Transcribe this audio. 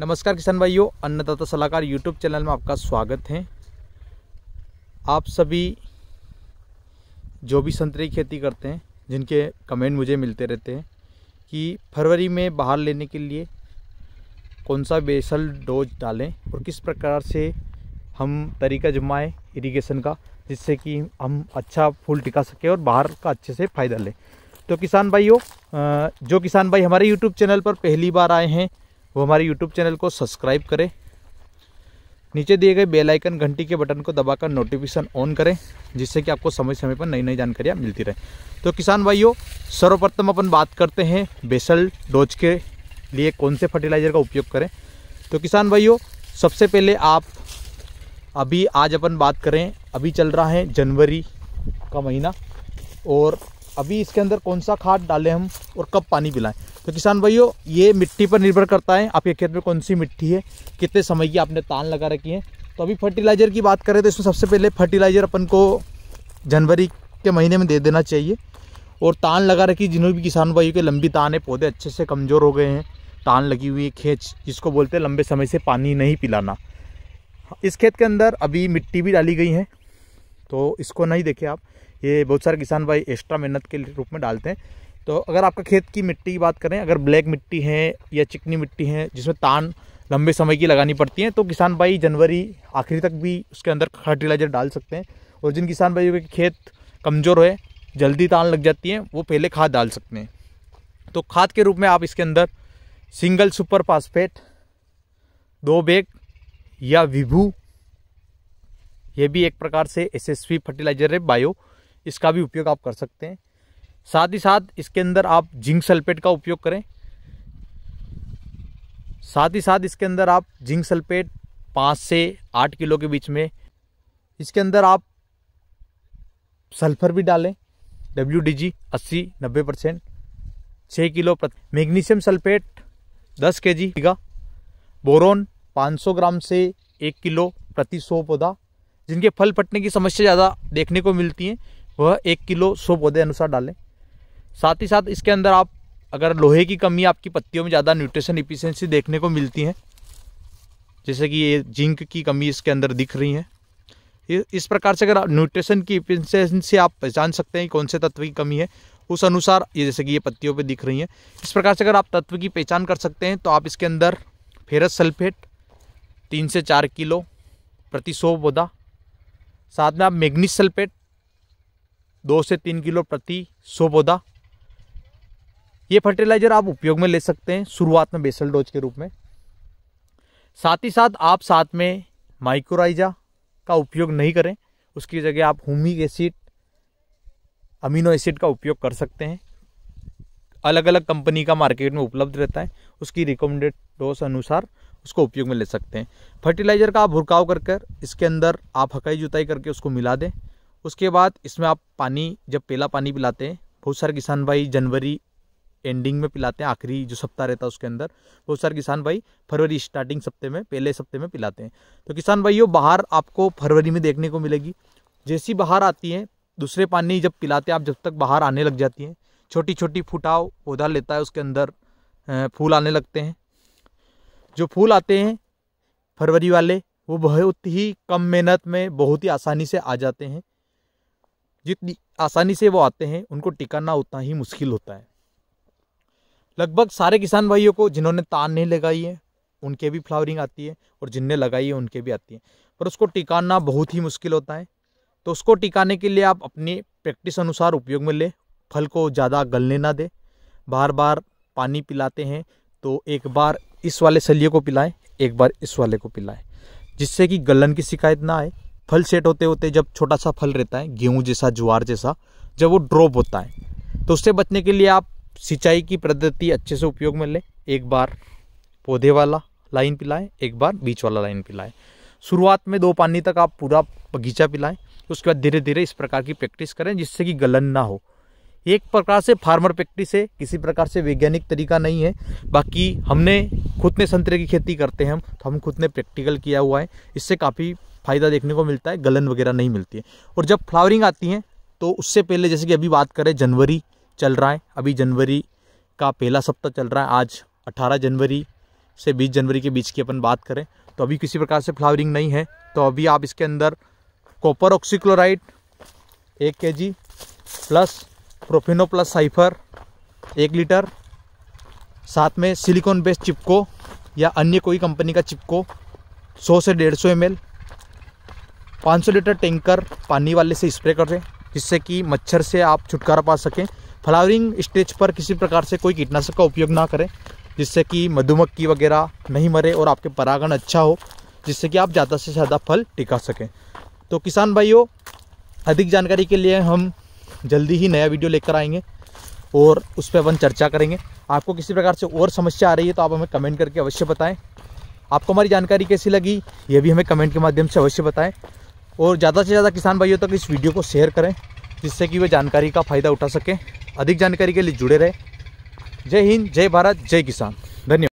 नमस्कार किसान भाइयों अन्नदाता सलाहकार यूट्यूब चैनल में आपका स्वागत है आप सभी जो भी संतरे की खेती करते हैं जिनके कमेंट मुझे मिलते रहते हैं कि फरवरी में बाहर लेने के लिए कौन सा बेसल डोज डालें और किस प्रकार से हम तरीका जमाएं इरिगेशन का जिससे कि हम अच्छा फूल टिका सकें और बाहर का अच्छे से फ़ायदा लें तो किसान भाइयों जो किसान भाई हमारे यूट्यूब चैनल पर पहली बार आए हैं वो हमारे यूट्यूब चैनल को सब्सक्राइब करें नीचे दिए गए बेल आइकन घंटी के बटन को दबाकर नोटिफिकेशन ऑन करें जिससे कि आपको समय समय पर नई नई जानकारियाँ मिलती रहे तो किसान भाइयों सर्वप्रथम अपन बात करते हैं बेसल डोज के लिए कौन से फर्टिलाइज़र का उपयोग करें तो किसान भाइयों सबसे पहले आप अभी आज अपन बात करें अभी चल रहा है जनवरी का महीना और अभी इसके अंदर कौन सा खाद डालें हम और कब पानी पिलाएं तो किसान भाइयों ये मिट्टी पर निर्भर करता है आपके खेत में कौन सी मिट्टी है कितने समय की आपने तान लगा रखी है तो अभी फर्टिलाइज़र की बात करें तो इसमें सबसे पहले फर्टिलाइज़र अपन को जनवरी के महीने में दे देना चाहिए और तान लगा रखी जिन्होंने भी किसान भाइयों के लंबी तान है पौधे अच्छे से कमज़ोर हो गए हैं तान लगी हुई है खेच जिसको बोलते हैं लंबे समय से पानी नहीं पिलाना इस खेत के अंदर अभी मिट्टी भी डाली गई है तो इसको नहीं देखे आप ये बहुत सारे किसान भाई एक्स्ट्रा मेहनत के रूप में डालते हैं तो अगर आपका खेत की मिट्टी की बात करें अगर ब्लैक मिट्टी है या चिकनी मिट्टी है जिसमें तान लंबे समय की लगानी पड़ती है तो किसान भाई जनवरी आखिरी तक भी उसके अंदर फर्टिलाइजर डाल सकते हैं और जिन किसान भाइयों के खेत कमज़ोर है जल्दी तान लग जाती है वो पहले खाद डाल सकते हैं तो खाद के रूप में आप इसके अंदर सिंगल सुपर फास्फेट दो बैग या विभू ये भी एक प्रकार से एसएसवी फर्टिलाइजर है बायो इसका भी उपयोग आप कर सकते हैं साथ ही साथ इसके अंदर आप जिंक सल्फेट का उपयोग करें साथ ही साथ इसके अंदर आप जिंक सल्फेट पाँच से आठ किलो के बीच में इसके अंदर आप सल्फर भी डालें डब्ल्यू डी जी अस्सी नब्बे परसेंट छः किलो मैग्नीशियम सल्फेट दस के जी का बोरोन सौ ग्राम से एक किलो प्रति सौ पौधा जिनके फल फटने की समस्या ज़्यादा देखने को मिलती हैं वह एक किलो सौ पौधे अनुसार डालें साथ ही साथ इसके अंदर आप अगर लोहे की कमी आपकी पत्तियों में ज़्यादा न्यूट्रिशन इफिशेंसी देखने को मिलती है जैसे कि ये जिंक की कमी इसके अंदर दिख रही है इस प्रकार से अगर आप न्यूट्रिशन की इफिशेंसी आप पहचान सकते हैं कौन से तत्व की कमी है उस अनुसार ये जैसे कि ये पत्तियों पे दिख रही हैं इस प्रकार से अगर आप तत्व की पहचान कर सकते हैं तो आप इसके अंदर फेरस सल्फेट तीन से चार किलो प्रति सौ पौधा साथ में आप मैग्नीस सल्फेट दो से तीन किलो प्रति सौ पौधा ये फर्टिलाइजर आप उपयोग में ले सकते हैं शुरुआत में बेसल डोज के रूप में साथ ही साथ आप साथ में माइक्रोराइजा का उपयोग नहीं करें उसकी जगह आप होमिक एसिड अमीनो एसिड का उपयोग कर सकते हैं अलग अलग कंपनी का मार्केट में उपलब्ध रहता है उसकी रिकमेंडेड डोज अनुसार उसको उपयोग में ले सकते हैं फर्टिलाइज़र का आप भुरकाव कर कर इसके अंदर आप हकाई जुताई करके उसको मिला दें उसके बाद इसमें आप पानी जब पेला पानी पिलाते हैं बहुत सारे किसान भाई जनवरी एंडिंग में पिलाते हैं आखिरी जो सप्ताह रहता है उसके अंदर बहुत सारे किसान भाई फरवरी स्टार्टिंग सप्ते में पहले सप्ते में पिलाते हैं तो किसान भाइयों बाहर आपको फरवरी में देखने को मिलेगी जैसी बाहर आती है दूसरे पानी जब पिलाते हैं आप जब तक बाहर आने लग जाती हैं छोटी छोटी फुटाव पौधा लेता है उसके अंदर फूल आने लगते हैं जो फूल आते हैं फरवरी वाले वो बहुत ही कम मेहनत में बहुत ही आसानी से आ जाते हैं जितनी आसानी से वो आते हैं उनको टिकाना उतना ही मुश्किल होता है लगभग सारे किसान भाइयों को जिन्होंने तान नहीं लगाई है उनके भी फ्लावरिंग आती है और जिनने लगाई है उनके भी आती है पर उसको टिकाना बहुत ही मुश्किल होता है तो उसको टिकाने के लिए आप अपनी प्रैक्टिस अनुसार उपयोग में लें फल को ज़्यादा गलने ना दें बार बार पानी पिलाते हैं तो एक बार इस वाले सलिए को पिलाएं एक बार इस वाले को पिलाएं जिससे कि गलन की शिकायत ना आए फल सेट होते होते जब छोटा सा फल रहता है गेहूँ जैसा ज्वार जैसा जब वो ड्रॉप होता है तो उससे बचने के लिए आप सिंचाई की पद्धति अच्छे से उपयोग में लें एक बार पौधे वाला लाइन पिलाएं एक बार बीच वाला लाइन पिलाएं शुरुआत में दो पानी तक आप पूरा बगीचा पिलाएं उसके बाद धीरे धीरे इस प्रकार की प्रैक्टिस करें जिससे कि गलन ना हो एक प्रकार से फार्मर प्रैक्टिस है किसी प्रकार से वैज्ञानिक तरीका नहीं है बाकी हमने खुद ने संतरे की खेती करते हैं हम तो हम खुद ने प्रैक्टिकल किया हुआ है इससे काफ़ी फ़ायदा देखने को मिलता है गलन वगैरह नहीं मिलती है और जब फ्लावरिंग आती है तो उससे पहले जैसे कि अभी बात करें जनवरी चल रहा है अभी जनवरी का पहला सप्ताह चल रहा है आज 18 जनवरी से 20 जनवरी के बीच की अपन बात करें तो अभी किसी प्रकार से फ्लावरिंग नहीं है तो अभी आप इसके अंदर कॉपर ऑक्सीक्लोराइड एक के जी प्लस प्रोफिनो प्लस साइफर एक लीटर साथ में सिलिकॉन बेस्ड चिपको या अन्य कोई कंपनी का चिपको 100 से 150 सौ 500 लीटर टैंकर पानी वाले से स्प्रे कर रहे जिससे कि मच्छर से आप छुटकारा पा सकें फ्लावरिंग स्टेज पर किसी प्रकार से कोई कीटनाशक का उपयोग ना करें जिससे कि मधुमक्खी वगैरह नहीं मरे और आपके परागण अच्छा हो जिससे कि आप ज़्यादा से ज़्यादा फल टिका सकें तो किसान भाइयों अधिक जानकारी के लिए हम जल्दी ही नया वीडियो लेकर आएंगे और उस पर अपन चर्चा करेंगे आपको किसी प्रकार से और समस्या आ रही है तो आप हमें कमेंट करके अवश्य बताएं आपको हमारी जानकारी कैसी लगी ये भी हमें कमेंट के माध्यम से अवश्य बताएं और ज़्यादा से ज़्यादा किसान भाइयों तक इस वीडियो को शेयर करें जिससे कि वे जानकारी का फ़ायदा उठा सकें अधिक जानकारी के लिए जुड़े रहें जय हिंद जय भारत जय किसान धन्यवाद